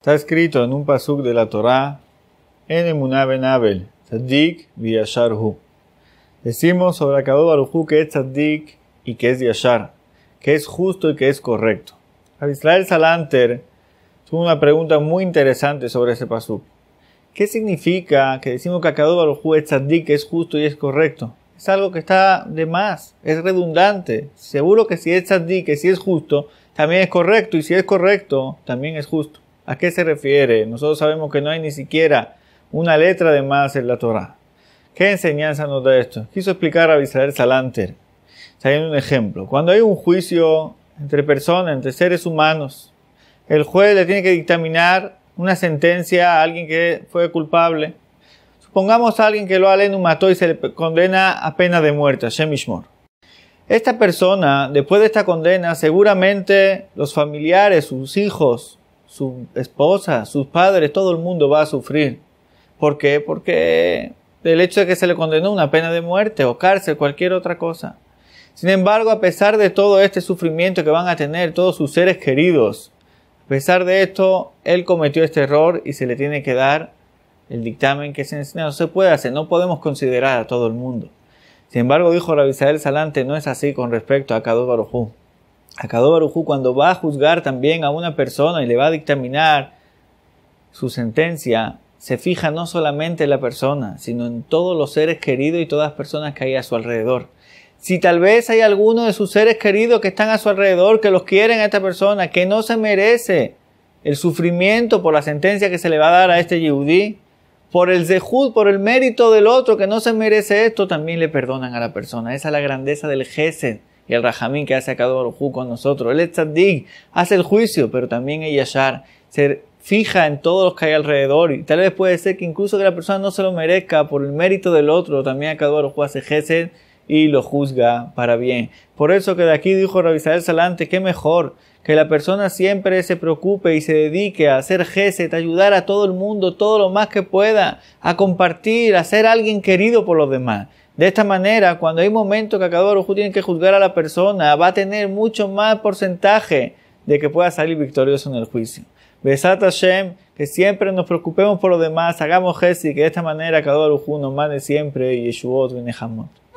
Está escrito en un pasuk de la Torá, en Emuná ben Abel, Tzadik Hu Decimos sobre Akadu Barujú que es Tzadik y que es Yashar, que es justo y que es correcto. Israel Salanter tuvo una pregunta muy interesante sobre ese pasuk. ¿Qué significa que decimos que Akadu ju es Tzadik, que es justo y es correcto? Es algo que está de más, es redundante. Seguro que si es Tzadik, que si es justo, también es correcto, y si es correcto, también es justo. ¿A qué se refiere? Nosotros sabemos que no hay ni siquiera una letra de más en la Torah. ¿Qué enseñanza nos da esto? Quiso explicar a Israel Salanter, trayendo un ejemplo. Cuando hay un juicio entre personas, entre seres humanos, el juez le tiene que dictaminar una sentencia a alguien que fue culpable. Supongamos a alguien que lo alenu mató y se le condena a pena de muerte, a shemishmore Esta persona, después de esta condena, seguramente los familiares, sus hijos, su esposa, sus padres, todo el mundo va a sufrir. ¿Por qué? Porque del hecho de que se le condenó una pena de muerte o cárcel, cualquier otra cosa. Sin embargo, a pesar de todo este sufrimiento que van a tener todos sus seres queridos, a pesar de esto, él cometió este error y se le tiene que dar el dictamen que se, enseña. no se puede hacer, no podemos considerar a todo el mundo. Sin embargo, dijo Rabisael Salante, no es así con respecto a Cadóvaro Baruj Acado cuando va a juzgar también a una persona y le va a dictaminar su sentencia, se fija no solamente en la persona, sino en todos los seres queridos y todas las personas que hay a su alrededor. Si tal vez hay alguno de sus seres queridos que están a su alrededor, que los quieren a esta persona, que no se merece el sufrimiento por la sentencia que se le va a dar a este yudí por el zehud, por el mérito del otro que no se merece esto, también le perdonan a la persona. Esa es la grandeza del Gesed y el rajamín que hace a cada con nosotros. El Etzadig hace el juicio, pero también el Yashar se fija en todos los que hay alrededor. Y tal vez puede ser que incluso que la persona no se lo merezca por el mérito del otro, también a cada hace Gesed y lo juzga para bien. Por eso que de aquí dijo Rabisael Salante, que mejor que la persona siempre se preocupe y se dedique a hacer gesed, a ayudar a todo el mundo todo lo más que pueda, a compartir, a ser alguien querido por los demás. De esta manera, cuando hay momentos que a cada tiene que juzgar a la persona, va a tener mucho más porcentaje de que pueda salir victorioso en el juicio. Besat Hashem, que siempre nos preocupemos por lo demás, hagamos y que de esta manera cada uno nos mande siempre Yeshuot Benehamot.